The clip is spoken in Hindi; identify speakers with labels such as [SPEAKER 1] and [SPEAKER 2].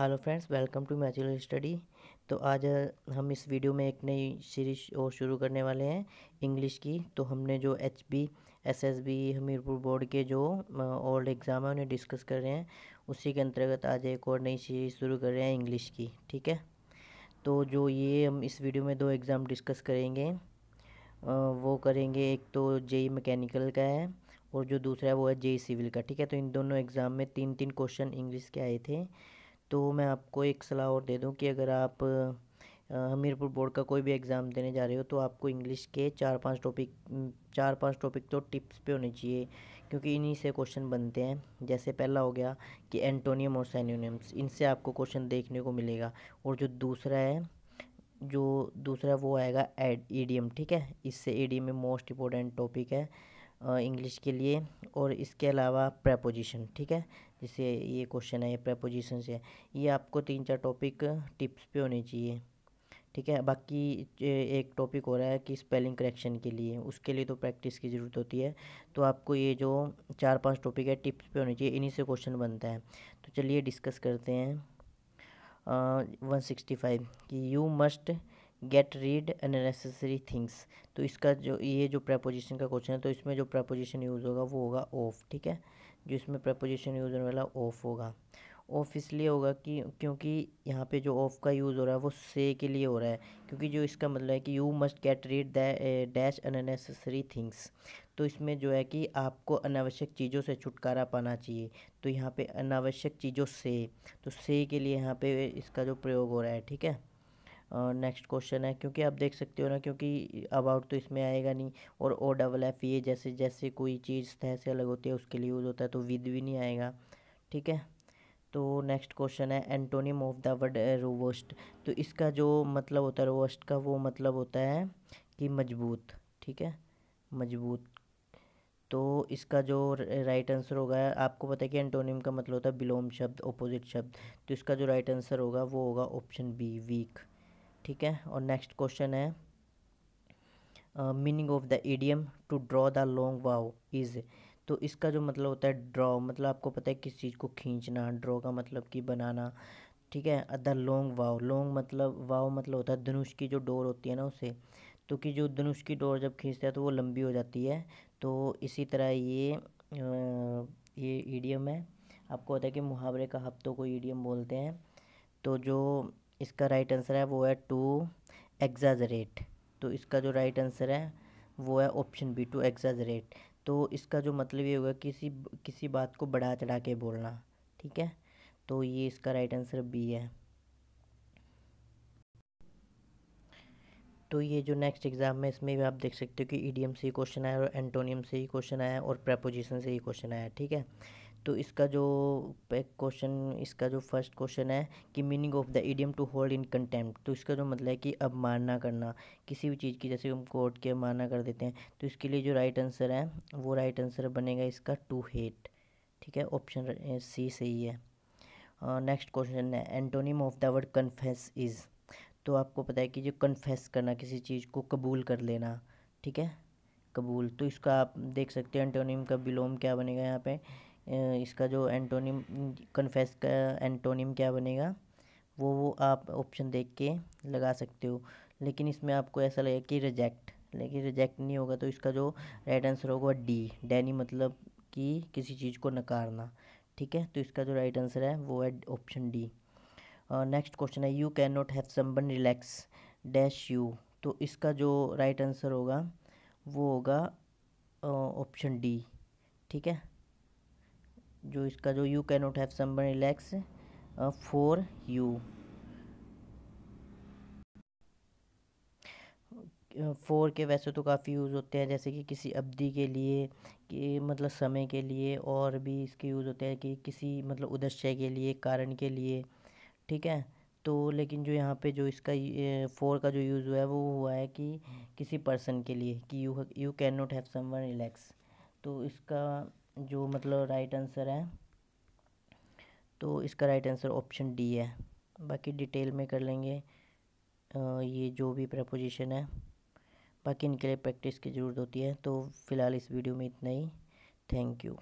[SPEAKER 1] hello friends welcome to natural study तो आज हम इस वीडियो में एक नई सीरीज और शुरू करने वाले हैं इंग्लिश की तो हमने जो H B S S B Hamirpur board के जो ओल्ड एग्ज़ाम है उन्हें डिस्कस कर रहे हैं उसी के अंतर्गत आज एक और नई सीरीज शुरू कर रहे हैं इंग्लिश की ठीक है तो जो ये हम इस वीडियो में दो एग्ज़ाम डिस्कस करेंगे वो करेंगे एक तो जेई मैकेनिकल का है और जो दूसरा है वो है जेई सिविल का ठीक है तो इन दोनों एग्ज़ाम में तीन तीन क्वेश्चन इंग्लिश के आए थे तो मैं आपको एक सलाह और दे दूं कि अगर आप हमीरपुर बोर्ड का कोई भी एग्ज़ाम देने जा रहे हो तो आपको इंग्लिश के चार पांच टॉपिक चार पांच टॉपिक तो टिप्स पे होने चाहिए क्योंकि इन्हीं से क्वेश्चन बनते हैं जैसे पहला हो गया कि एंटोनियम और सैनोनिम्स इनसे आपको क्वेश्चन देखने को मिलेगा और जो दूसरा है जो दूसरा वो आएगा एड ईडीएम ठीक है इससे ई में मोस्ट इम्पोर्टेंट टॉपिक है इंग्लिश के लिए और इसके अलावा प्रेपोजिशन ठीक है जैसे ये क्वेश्चन है ये प्रेपोजिशन से ये आपको तीन चार टॉपिक टिप्स पे होने चाहिए ठीक है बाकी एक टॉपिक हो रहा है कि स्पेलिंग करेक्शन के लिए उसके लिए तो प्रैक्टिस की ज़रूरत होती है तो आपको ये जो चार पांच टॉपिक है टिप्स पे होने चाहिए इन्हीं से क्वेश्चन बनता है तो चलिए डिस्कस करते हैं वन सिक्सटी फाइव कि you must get rid unnecessary things तो इसका जो ये जो प्रपोजिशन का क्वेश्चन है तो इसमें जो प्रपोजिशन यूज़ होगा वो होगा ऑफ ठीक है जो इसमें प्रपोजिशन यूज़ होने वाला ऑफ होगा ऑफ इसलिए होगा कि क्योंकि यहाँ पे जो ऑफ का यूज़ हो रहा है वो से के लिए हो रहा है क्योंकि जो इसका मतलब है कि you must get rid dash unnecessary things तो इसमें जो है कि आपको अनावश्यक चीज़ों से छुटकारा पाना चाहिए तो यहाँ पे अनावश्यक चीज़ों से तो से के लिए यहाँ पे इसका जो प्रयोग हो रहा है ठीक है नेक्स्ट क्वेश्चन है क्योंकि आप देख सकते हो ना क्योंकि अबाउट तो इसमें आएगा नहीं और ओ डबल एफ ये जैसे जैसे कोई चीज़ तह से अलग होती है उसके लिए यूज़ होता है तो विद भी नहीं आएगा ठीक है तो नेक्स्ट क्वेश्चन है antonym of the word robust तो इसका जो मतलब होता है रोवस्ट का वो मतलब होता है कि मजबूत ठीक है मजबूत तो इसका जो राइट आंसर होगा आपको पता है कि एंटोनियम का मतलब होता है विलोम शब्द अपोजिट शब्द तो इसका जो राइट आंसर होगा वो होगा ऑप्शन बी वीक ठीक है और नेक्स्ट क्वेश्चन है meaning of the idiom to draw the long bow is तो इसका जो मतलब होता है ड्रॉ मतलब आपको पता है किस चीज़ को खींचना ड्रॉ का मतलब कि बनाना ठीक है द लॉन्ग वाव लॉन्ग मतलब वाव मतलब होता है धनुष की जो डोर होती है ना उसे तो कि जो धनुष की डोर जब खींचते हैं तो वो लंबी हो जाती है तो इसी तरह ये uh, ये ईडियम है आपको पता है कि मुहावरे का हफ्तों को ईडियम बोलते हैं तो जो इसका राइट आंसर है वो है टू एग्जाजरेट तो इसका जो राइट आंसर है वो है ऑप्शन बी टू एग्जाजरेट तो इसका जो मतलब ये होगा किसी किसी बात को बढ़ा चढ़ा के बोलना ठीक है तो ये इसका राइट आंसर बी है तो ये जो नेक्स्ट एग्ज़ाम है इसमें भी आप देख सकते हो कि ईडीएम से ही क्वेश्चन आया और एंटोनियम से ही क्वेश्चन आया और प्रपोजिशन से ही क्वेश्चन आया ठीक है तो इसका जो क्वेश्चन इसका जो फर्स्ट क्वेश्चन है कि meaning of the idiom to hold in contempt तो इसका जो मतलब है कि अब मारना करना किसी भी चीज़ की जैसे हम कोर्ट के मारना कर देते हैं तो इसके लिए जो राइट आंसर है वो राइट आंसर बनेगा इसका टू हेट ठीक है ऑप्शन सी सही है नेक्स्ट क्वेश्चन है antonym of the word confess is तो आपको पता है कि जो कन्फेस करना किसी चीज़ को कबूल कर लेना ठीक है कबूल तो इसका आप देख सकते हैं एंटोनीम का बिलोम क्या बनेगा यहाँ पे इसका जो एंटोनिम कन्फेस का एंटोनिम क्या बनेगा वो वो आप ऑप्शन देख के लगा सकते हो लेकिन इसमें आपको ऐसा लगेगा कि रिजेक्ट लेकिन रिजेक्ट नहीं होगा तो इसका जो राइट आंसर होगा डी डैनी मतलब कि किसी चीज़ को नकारना ठीक है तो इसका जो राइट आंसर है वो है ऑप्शन डी नेक्स्ट क्वेश्चन है you can not have someone relax dash you तो इसका जो राइट आंसर होगा वो होगा ऑप्शन डी ठीक है जो इसका जो यू कैनोट है have someone relax for you for के वैसे तो काफ़ी यूज़ होते हैं जैसे कि किसी अवधि के लिए कि मतलब समय के लिए और भी इसके यूज़ होते हैं कि किसी मतलब उद्देश्य के लिए कारण के लिए ठीक है तो लेकिन जो यहाँ पे जो इसका फोर का जो यूज़ हुआ है वो हुआ है कि किसी पर्सन के लिए कि you you can not have someone relax तो इसका जो मतलब राइट आंसर है तो इसका राइट आंसर ऑप्शन डी है बाकी डिटेल में कर लेंगे ये जो भी प्रपोजिशन है बाकी इनके लिए प्रैक्टिस की ज़रूरत होती है तो फ़िलहाल इस वीडियो में इतना ही थैंक यू